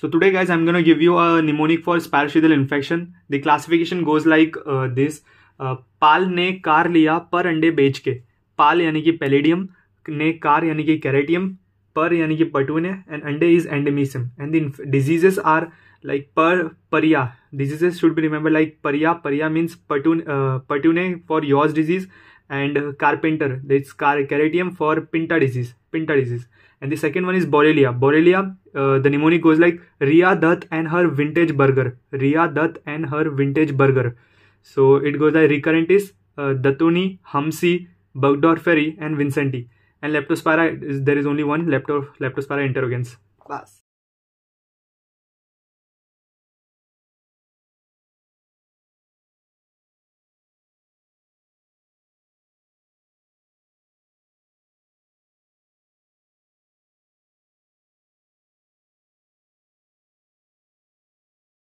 So today guys, I'm going to give you a mnemonic for sparacidal infection. The classification goes like uh, this. Uh, पाल ने car लिया पर अंडे बेच के पाल यानी कि पेलेडियम ने कार यानी कि कैरेटियम पर यानी कि पटूने एंड अंडे is endemism and the diseases are like पर pariah diseases should be remember like pariah pariah means पटून पटूने for yours disease and carpenter that's car- caratium for pinta disease pinta disease and the second one is borrelia borrelia uh, the mnemonic goes like ria dutt and her vintage burger ria dutt and her vintage burger so it goes like recurrentis uh, Humsi, hamsi ferry and vincenti and leptospira is, there is only one lepto, leptospira interrogans Bas.